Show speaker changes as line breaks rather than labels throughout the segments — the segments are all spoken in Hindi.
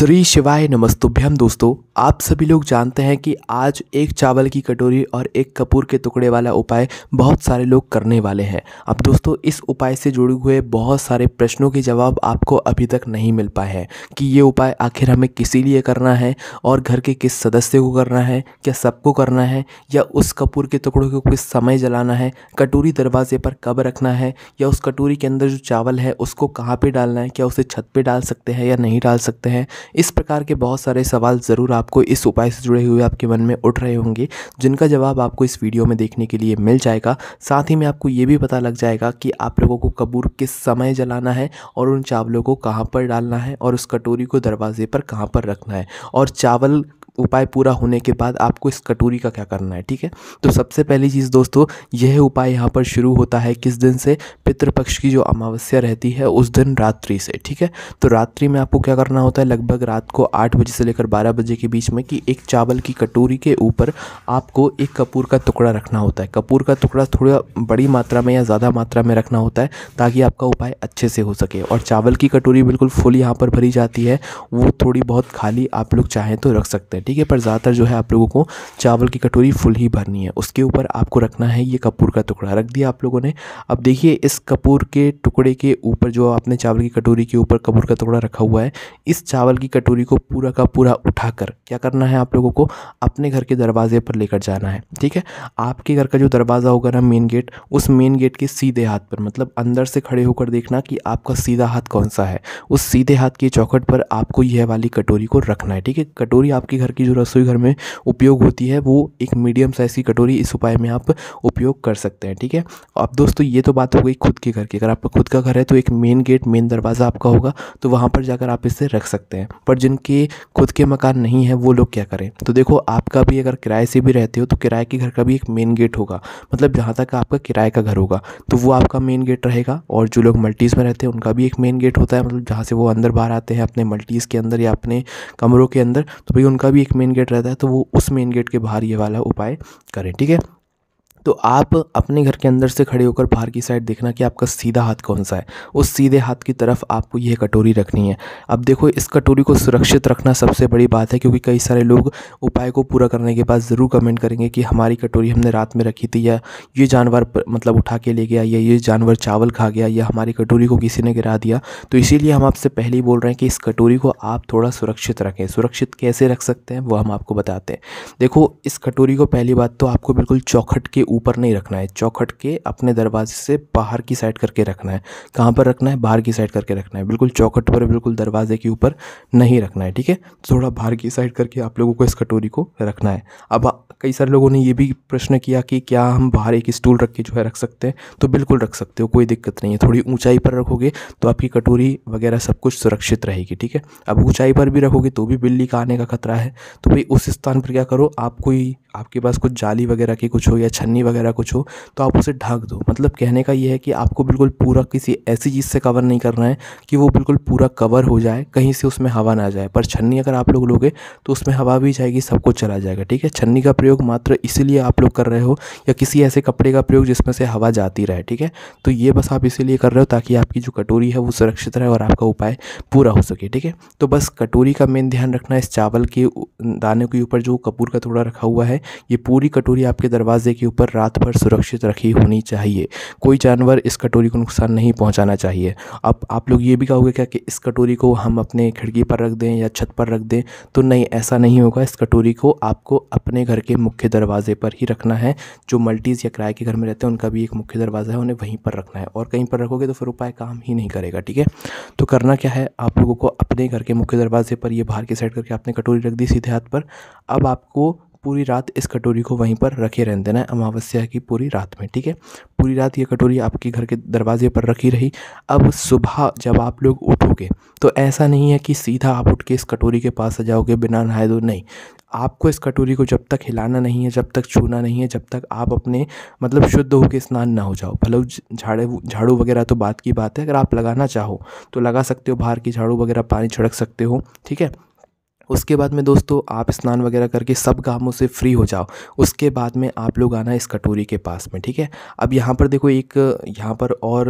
श्री शिवाय नमस्तुभ्यम दोस्तों आप सभी लोग जानते हैं कि आज एक चावल की कटोरी और एक कपूर के टुकड़े वाला उपाय बहुत सारे लोग करने वाले हैं अब दोस्तों इस उपाय से जुड़े हुए बहुत सारे प्रश्नों के जवाब आपको अभी तक नहीं मिल पाए हैं कि ये उपाय आखिर हमें किसी लिए करना है और घर के किस सदस्य को करना है क्या सबको करना है या उस कपूर के टुकड़े को किस समय जलाना है कटोरी दरवाजे पर कब रखना है या उस कटोरी के अंदर जो चावल है उसको कहाँ पर डालना है क्या उसे छत पर डाल सकते हैं या नहीं डाल सकते हैं इस प्रकार के बहुत सारे सवाल ज़रूर आपको इस उपाय से जुड़े हुए आपके मन में उठ रहे होंगे जिनका जवाब आपको इस वीडियो में देखने के लिए मिल जाएगा साथ ही में आपको ये भी पता लग जाएगा कि आप लोगों को कबूर किस समय जलाना है और उन चावलों को कहाँ पर डालना है और उस कटोरी को दरवाजे पर कहाँ पर रखना है और चावल उपाय पूरा होने के बाद आपको इस कटोरी का क्या करना है ठीक है तो सबसे पहली चीज़ दोस्तों यह उपाय यहाँ पर शुरू होता है किस दिन से पितृपक्ष की जो अमावस्या रहती है उस दिन रात्रि से ठीक है तो रात्रि में आपको क्या करना होता है लगभग रात को आठ बजे से लेकर बारह बजे के बीच में कि एक चावल की कटोरी के ऊपर आपको एक कपूर का टुकड़ा रखना होता है कपूर का टुकड़ा थोड़ा बड़ी मात्रा में या ज़्यादा मात्रा में रखना होता है ताकि आपका उपाय अच्छे से हो सके और चावल की कटोरी बिल्कुल फुल यहाँ पर भरी जाती है वो थोड़ी बहुत खाली आप लोग चाहें तो रख सकते हैं ठीक है पर ज़्यादातर जो है आप लोगों को चावल की कटोरी फुल ही भरनी है उसके ऊपर आपको रखना है ये कपूर का टुकड़ा रख दिया आप लोगों ने अब देखिए इस कपूर के टुकड़े के ऊपर जो आपने चावल की कटोरी के ऊपर कपूर का टुकड़ा रखा हुआ है इस चावल की कटोरी को पूरा का पूरा उठाकर क्या करना है आप लोगों को अपने घर के दरवाजे पर लेकर जाना है ठीक है आपके घर का जो दरवाज़ा होगा ना मेन गेट उस मेन गेट के सीधे हाथ पर मतलब अंदर से खड़े होकर देखना कि आपका सीधा हाथ कौन सा है उस सीधे हाथ की चौखट पर आपको यह वाली कटोरी को रखना है ठीक है कटोरी आपके घर की जो रसोई घर में उपयोग होती है वो एक मीडियम साइज़ की कटोरी इस उपाय में आप उपयोग कर सकते हैं ठीक है अब दोस्तों ये तो बात हो गई खुद के घर की अगर आपका खुद का घर है तो एक मेन गेट मेन दरवाज़ा आपका होगा तो वहाँ पर जाकर आप इसे रख सकते हैं पर जिनके खुद के मकान नहीं है वो लोग क्या करें तो देखो आपका भी अगर किराए से भी रहते हो तो किराए के घर का भी एक मेन गेट होगा मतलब जहाँ तक आपका किराए का घर होगा तो वो आपका मेन गेट रहेगा और जो लोग मल्टीज़ में रहते हैं उनका भी एक मेन गेट होता है मतलब जहाँ से वो अंदर बाहर आते हैं अपने मल्टीज़ के अंदर या अपने कमरों के अंदर तो भाई उनका भी भी एक मेन गेट रहता है तो वो उस मेन गेट के बाहर ये वाला उपाय करें ठीक है तो आप अपने घर के अंदर से खड़े होकर बाहर की साइड देखना कि आपका सीधा हाथ कौन सा है उस सीधे हाथ की तरफ आपको यह कटोरी रखनी है अब देखो इस कटोरी को सुरक्षित रखना सबसे बड़ी बात है क्योंकि कई सारे लोग उपाय को पूरा करने के बाद ज़रूर कमेंट करेंगे कि हमारी कटोरी हमने रात में रखी थी या ये जानवर मतलब उठा के ले गया या ये जानवर चावल खा गया या हमारी कटोरी को किसी ने गिरा दिया तो इसीलिए हम आपसे पहले ही बोल रहे हैं कि इस कटोरी को आप थोड़ा सुरक्षित रखें सुरक्षित कैसे रख सकते हैं वो हम आपको बताते हैं देखो इस कटोरी को पहली बात तो आपको बिल्कुल चौखट के ऊपर नहीं रखना है चौखट के अपने दरवाजे से बाहर की साइड करके रखना है कहाँ पर रखना है बाहर की साइड करके रखना है बिल्कुल चौखट पर बिल्कुल दरवाजे के ऊपर नहीं रखना है ठीक है थोड़ा बाहर की साइड करके आप लोगों को इस कटोरी को रखना है अब कई सारे लोगों ने ये भी प्रश्न किया कि क्या हम बाहर एक स्टूल रख के जो है रख सकते हैं तो बिल्कुल रख सकते हो कोई दिक्कत नहीं है थोड़ी ऊंचाई पर रखोगे तो आपकी कटोरी वगैरह सब कुछ सुरक्षित रहेगी ठीक है अब ऊंचाई पर भी रखोगे तो भी बिल्ली का आने का खतरा है तो भाई उस स्थान पर क्या करो आप कोई आपके पास कुछ जाली वगैरह की कुछ हो या छन्नी वगैरह कुछ हो तो आप उसे ढक दो मतलब कहने का ये है कि आपको बिल्कुल पूरा किसी ऐसी चीज़ से कवर नहीं करना है कि वो बिल्कुल पूरा कवर हो जाए कहीं से उसमें हवा ना जाए पर छन्नी अगर आप लोग लोगे तो उसमें हवा भी जाएगी सब कुछ चला जाएगा ठीक है छन्नी का प्रयोग प्रयोग मात्र इसीलिए आप लोग कर रहे हो या किसी ऐसे कपड़े का प्रयोग जिसमें से हवा जाती रहे ठीक है तो ये बस आप इसीलिए कर रहे हो ताकि आपकी जो कटोरी है वो सुरक्षित रहे और आपका उपाय पूरा हो सके ठीक है तो बस कटोरी का मेन ध्यान रखना इस चावल के दाने के ऊपर जो कपूर का थोड़ा रखा हुआ है ये पूरी कटोरी आपके दरवाजे के ऊपर रात भर सुरक्षित रखी होनी चाहिए कोई जानवर इस कटोरी को नुकसान नहीं पहुंचाना चाहिए अब आप लोग ये भी कहोगे क्या कि इस कटोरी को हम अपने खिड़की पर रख दें या छत पर रख दें तो नहीं ऐसा नहीं होगा इस कटोरी को आपको अपने घर के मुख्य दरवाजे पर ही रखना है जो मल्टीज़ या किराए के घर में रहते हैं उनका भी एक मुख्य दरवाज़ा है उन्हें वहीं पर रखना है और कहीं पर रखोगे तो फिर उपाय काम ही नहीं करेगा ठीक है तो करना क्या है आप लोगों को अपने घर के मुख्य दरवाजे पर ये बाहर की साइड करके आपने कटोरी रख दी सीधे हाथ पर अब आपको पूरी रात इस कटोरी को वहीं पर रखे रहने देना है अमावस्या की पूरी रात में ठीक है पूरी रात ये कटोरी आपके घर के दरवाजे पर रखी रही अब सुबह जब आप लोग उठोगे तो ऐसा नहीं है कि सीधा आप उठ के इस कटोरी के पास आ जाओगे बिना नहाए दो नहीं आपको इस कटोरी को जब तक हिलाना नहीं है जब तक छूना नहीं है जब तक आप अपने मतलब शुद्ध होकर स्नान ना हो जाओ भले झाड़े झाड़ू वगैरह तो बात की बात है अगर आप लगाना चाहो तो लगा सकते हो बाहर की झाड़ू वगैरह पानी छिड़क सकते हो ठीक है उसके बाद में दोस्तों आप स्नान वगैरह करके सब कामों से फ्री हो जाओ उसके बाद में आप लोग आना इस कटोरी के पास में ठीक है अब यहाँ पर देखो एक यहाँ पर और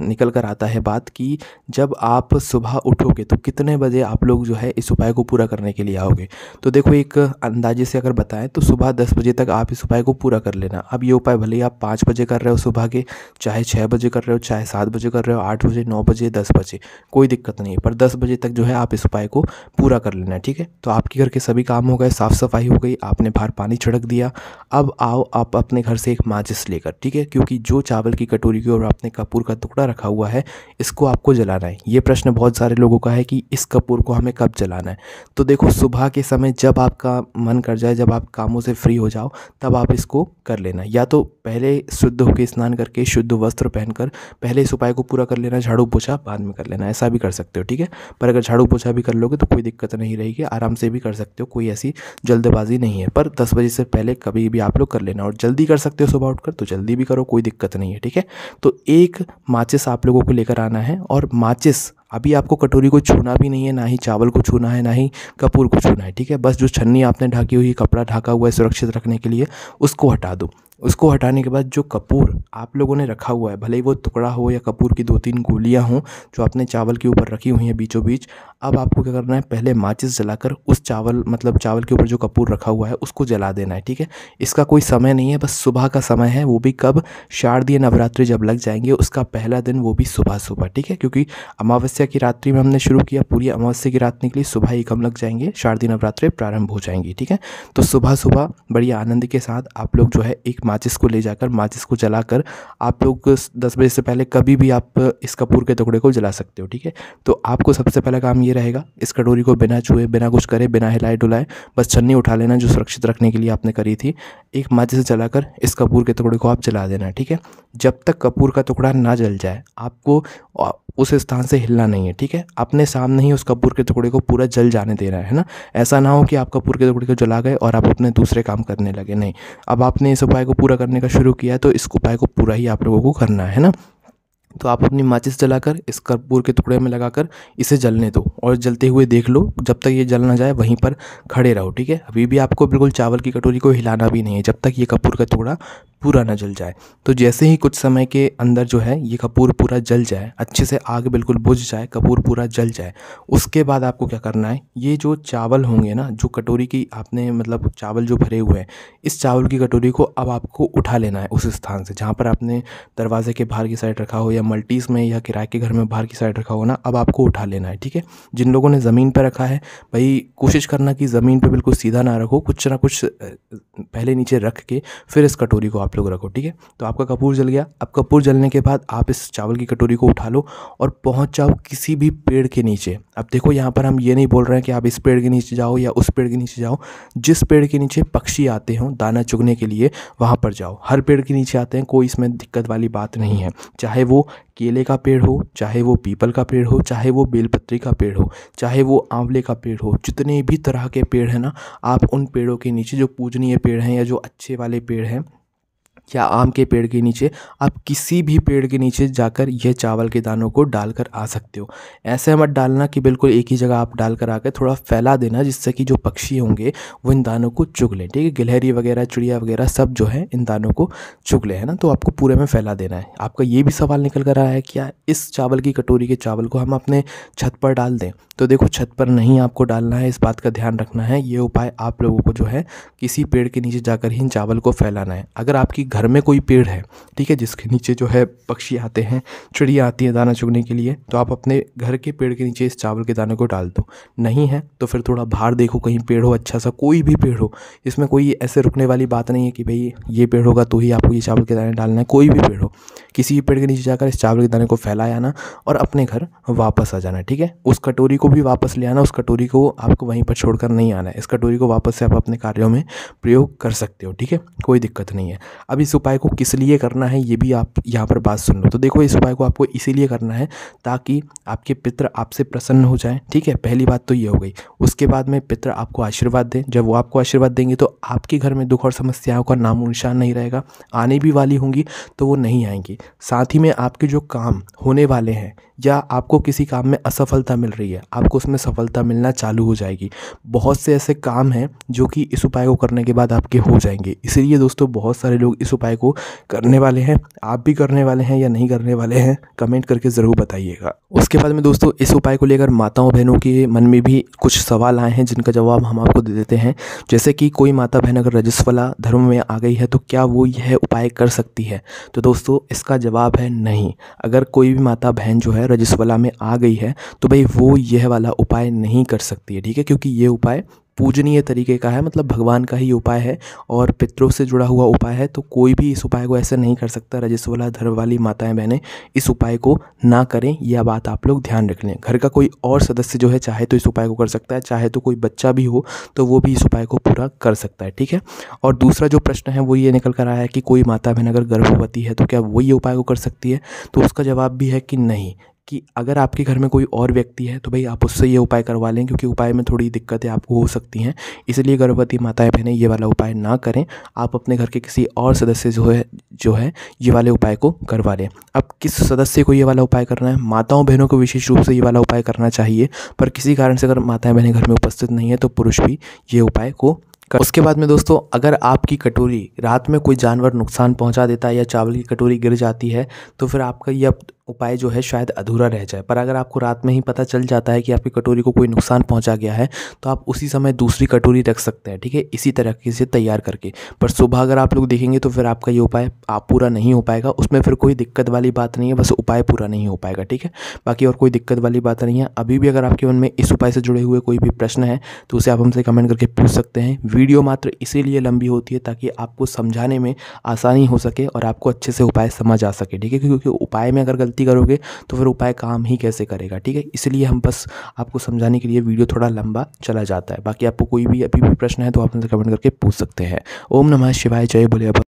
निकल कर आता है बात कि जब आप सुबह उठोगे तो कितने बजे आप लोग जो है इस उपाय को पूरा करने के लिए आओगे तो देखो एक अंदाजे से अगर बताएं तो सुबह दस बजे तक आप इस उपाय को पूरा कर लेना अब ये उपाय भले ही आप पाँच बजे कर रहे हो सुबह के चाहे छः बजे कर रहे हो चाहे सात बजे कर रहे हो आठ बजे नौ बजे दस बजे कोई दिक्कत नहीं पर दस बजे तक जो है आप इस उपाय को पूरा कर लेना ठीक ठीक है तो आपके घर के सभी काम हो गए साफ़ सफाई हो गई आपने बाहर पानी छिड़क दिया अब आओ आप अपने घर से एक माचिस लेकर ठीक है क्योंकि जो चावल की कटोरी की और आपने कपूर का टुकड़ा रखा हुआ है इसको आपको जलाना है ये प्रश्न बहुत सारे लोगों का है कि इस कपूर को हमें कब जलाना है तो देखो सुबह के समय जब आपका मन कर जाए जब आप कामों से फ्री हो जाओ तब आप इसको कर लेना या तो पहले शुद्ध होकर स्नान करके शुद्ध वस्त्र पहनकर पहले इस उपाय को पूरा कर लेना झाड़ू पोछा बाद में कर लेना ऐसा भी कर सकते हो ठीक है पर अगर झाड़ू पोछा भी कर लोगे तो कोई दिक्कत नहीं रहेगी है आराम से भी कर सकते हो कोई ऐसी जल्दबाजी नहीं है पर दस बजे से पहले कभी भी आप लोग कर लेना और जल्दी कर सकते हो सुबह उठकर तो जल्दी भी करो कोई दिक्कत नहीं है ठीक है तो एक माचिस आप लोगों को लेकर आना है और माचिस अभी आपको कटोरी को छूना भी नहीं है ना ही चावल को छूना है ना ही कपूर को छूना है ठीक है बस जो छन्नी आपने ढाकी हुई कपड़ा ढाका हुआ है सुरक्षित रखने के लिए उसको हटा दो उसको हटाने के बाद जो कपूर आप लोगों ने रखा हुआ है भले ही वो टुकड़ा हो या कपूर की दो तीन गोलियां हों जो आपने चावल के ऊपर रखी हुई हैं बीचों बीच अब आपको क्या करना है पहले माचिस जलाकर उस चावल मतलब चावल के ऊपर जो कपूर रखा हुआ है उसको जला देना है ठीक है इसका कोई समय नहीं है बस सुबह का समय है वो भी कब शारदीय नवरात्रि जब लग जाएंगे उसका पहला दिन वो भी सुबह सुबह ठीक है क्योंकि अमावस्या की रात्रि में हमने शुरू किया पूरी अमावस्या की रात निकली सुबह ही कम लग जाएंगे शारदीय नवरात्रि प्रारंभ हो जाएंगी ठीक है तो सुबह सुबह बड़ी आनंद के साथ आप लोग जो है एक माचिस को ले जाकर माचिस को जलाकर आप लोग दस बजे से पहले कभी भी आप इस कपूर के टुकड़े को जला सकते हो ठीक है तो आपको सबसे पहला काम ये रहेगा इस कटोरी को बिना छुए बिना कुछ करे बिना हिलाए डुलाए बस छन्नी उठा लेना जो सुरक्षित रखने के लिए आपने करी थी एक माचिस कर इस कपूर के टुकड़े को आप जला देना ठीक है जब तक कपूर का टुकड़ा ना जल जाए आपको उस स्थान से हिलना नहीं है ठीक है अपने सामने ही उस कपूर के टुकड़े को पूरा जल जाने देना है ना ऐसा ना हो कि आप कपूर के टुकड़े को जला गए और आप अपने दूसरे काम करने लगे नहीं अब आपने इस उपाय को पूरा करने का शुरू किया है तो इस उपाय को पूरा ही आप लोगों को करना है ना तो आप अपनी माचिस जलाकर इस कपूर के टुकड़े में लगाकर इसे जलने दो और जलते हुए देख लो जब तक ये जल ना जाए वहीं पर खड़े रहो ठीक है अभी भी आपको बिल्कुल चावल की कटोरी को हिलाना भी नहीं है जब तक ये कपूर का टुकड़ा पूरा ना जल जाए तो जैसे ही कुछ समय के अंदर जो है ये कपूर पूरा जल जाए अच्छे से आग बिल्कुल बुझ जाए कपूर पूरा जल जाए उसके बाद आपको क्या करना है ये जो चावल होंगे ना जो कटोरी की आपने मतलब चावल जो भरे हुए हैं इस चावल की कटोरी को अब आपको उठा लेना है उस स्थान से जहाँ पर आपने दरवाजे के बाहर की साइड रखा हो या मल्टीज़ में या किराए के घर में बाहर की साइड रखा हो ना अब आपको उठा लेना है ठीक है जिन लोगों ने ज़मीन पर रखा है भाई कोशिश करना कि ज़मीन पर बिल्कुल सीधा ना रखो कुछ ना कुछ पहले नीचे रख के फिर इस कटोरी को आप आप लोग रखो ठीक है तो आपका कपूर जल गया अब कपूर जलने के बाद आप इस चावल की कटोरी को उठा लो और पहुँच जाओ किसी भी पेड़ के नीचे अब देखो यहाँ पर हम ये नहीं बोल रहे हैं कि आप इस पेड़ के नीचे जाओ या उस पेड़ के नीचे जाओ जिस पेड़ के नीचे पक्षी आते हों दाना चुगने के लिए वहाँ पर जाओ हर पेड़ के नीचे आते हैं कोई इसमें दिक्कत वाली बात नहीं है चाहे वो केले का पेड़ हो चाहे वो पीपल का पेड़ हो चाहे वो बेलपत्री का पेड़ हो चाहे वो आंवले का पेड़ हो जितने भी तरह के पेड़ हैं ना आप उन पेड़ों के नीचे जो पूजनीय पेड़ हैं या जो अच्छे वाले पेड़ हैं या आम के पेड़ के नीचे आप किसी भी पेड़ के नीचे जाकर यह चावल के दानों को डालकर आ सकते हो ऐसे मत डालना कि बिल्कुल एक ही जगह आप डालकर आकर थोड़ा फैला देना जिससे कि जो पक्षी होंगे वो इन दानों को चुग लें ठीक है गिलहरी वगैरह चिड़िया वगैरह सब जो है इन दानों को चुग लें है ना तो आपको पूरे में फैला देना है आपका ये भी सवाल निकल कर आया है क्या इस चावल की कटोरी के चावल को हम अपने छत पर डाल दें तो देखो छत पर नहीं आपको डालना है इस बात का ध्यान रखना है ये उपाय आप लोगों को जो है किसी पेड़ के नीचे जाकर ही इन चावल को फैलाना है अगर आपकी घर में कोई पेड़ है ठीक है जिसके नीचे जो है पक्षी आते हैं चिड़िया आती है दाना चुगने के लिए तो आप अपने घर के पेड़ के नीचे इस चावल के दाने को डाल दो नहीं है तो फिर थोड़ा बाहर देखो कहीं पेड़ हो अच्छा सा कोई भी पेड़ हो इसमें कोई ऐसे रुकने वाली बात नहीं है कि भाई ये पेड़ होगा तो ही आपको ये चावल के दाने डालना है कोई भी पेड़ हो किसी भी पेड़ के नीचे जाकर इस चावल के दाने को फैला आना और अपने घर वापस आ जाना ठीक है उस कटोरी को भी वापस ले आना उस कटोरी को आपको वहीं पर छोड़कर नहीं आना है इस कटोरी को वापस से आप अपने कार्यों में प्रयोग कर सकते हो ठीक है कोई दिक्कत नहीं है अब इस उपाय को किस लिए करना है ये भी आप यहाँ पर बात सुन लो तो देखो इस उपाय को आपको इसीलिए करना है ताकि आपके पित्र आपसे प्रसन्न हो जाए ठीक है पहली बात तो ये हो गई उसके बाद में पित्र आपको आशीर्वाद दें जब वो आपको आशीर्वाद देंगे तो आपके घर में दुख और समस्याओं का नामो निशान नहीं रहेगा आने भी वाली होंगी तो वो नहीं आएंगी साथ ही में आपके जो काम होने वाले हैं या आपको किसी काम में असफलता मिल रही है आपको उसमें सफलता मिलना चालू हो जाएगी बहुत से ऐसे काम हैं जो कि इस उपाय को करने के बाद आपके हो जाएंगे इसीलिए दोस्तों बहुत सारे लोग इस उपाय को करने वाले हैं आप भी करने वाले हैं या नहीं करने वाले हैं कमेंट करके ज़रूर बताइएगा उसके बाद में दोस्तों इस उपाय को लेकर माताओं बहनों के मन में भी कुछ सवाल आए हैं जिनका जवाब हम आपको दे देते हैं जैसे कि कोई माता बहन अगर रजस्वला धर्म में आ गई है तो क्या वो यह उपाय कर सकती है तो दोस्तों इसका इसका जवाब है नहीं अगर कोई भी माता बहन जो है रजस्वला में आ गई है तो भाई वो यह वाला उपाय नहीं कर सकती है ठीक है क्योंकि ये उपाय पूजनीय तरीके का है मतलब भगवान का ही उपाय है और पितरों से जुड़ा हुआ उपाय है तो कोई भी इस उपाय को ऐसे नहीं कर सकता रजस्वला धर्म वाली माताएं बहनें इस उपाय को ना करें यह बात आप लोग ध्यान रख लें घर का कोई और सदस्य जो है चाहे तो इस उपाय को कर सकता है चाहे तो कोई बच्चा भी हो तो वो भी इस उपाय को पूरा कर सकता है ठीक है और दूसरा जो प्रश्न है वो ये निकल कर आया है कि कोई माता बहन अगर गर्भवती है तो क्या वो ये उपाय को कर सकती है तो उसका जवाब भी है कि नहीं कि अगर आपके घर में कोई और व्यक्ति है तो भाई आप उससे ये उपाय करवा लें क्योंकि उपाय में थोड़ी दिक्कतें आपको हो सकती हैं इसलिए गर्भवती माताएं बहनें ये वाला उपाय ना करें आप अपने घर के किसी और सदस्य जो है जो है ये वाले उपाय को करवा लें अब किस सदस्य को ये वाला उपाय करना है माताओं बहनों को विशेष रूप से ये वाला उपाय करना चाहिए पर किसी कारण से अगर माताएँ बहनें घर में उपस्थित नहीं है तो पुरुष भी ये उपाय को कर उसके बाद में दोस्तों अगर आपकी कटोरी रात में कोई जानवर नुकसान पहुंचा देता है या चावल की कटोरी गिर जाती है तो फिर आपका यह उपाय जो है शायद अधूरा रह जाए पर अगर आपको रात में ही पता चल जाता है कि आपकी कटोरी को कोई नुकसान पहुंचा गया है तो आप उसी समय दूसरी कटोरी रख सकते हैं ठीक है इसी तरीके से तैयार करके पर सुबह अगर आप लोग देखेंगे तो फिर आपका ये उपाय आप पूरा नहीं हो पाएगा उसमें फिर कोई दिक्कत वाली बात नहीं है बस उपाय पूरा नहीं हो पाएगा ठीक है बाकी और कोई दिक्कत वाली बात नहीं है अभी भी अगर आपके मन में इस उपाय से जुड़े हुए कोई भी प्रश्न है तो उसे आप हमसे कमेंट करके पूछ सकते हैं वीडियो मात्र इसीलिए लंबी होती है ताकि आपको समझाने में आसानी हो सके और आपको अच्छे से उपाय समझ आ सके ठीक है क्योंकि उपाय में अगर गलती गलती करोगे तो फिर उपाय काम ही कैसे करेगा ठीक है इसलिए हम बस आपको समझाने के लिए वीडियो थोड़ा लंबा चला जाता है बाकी आपको कोई भी अभी भी प्रश्न है तो आप कमेंट करके पूछ सकते हैं ओम नमः शिवाय जय भोले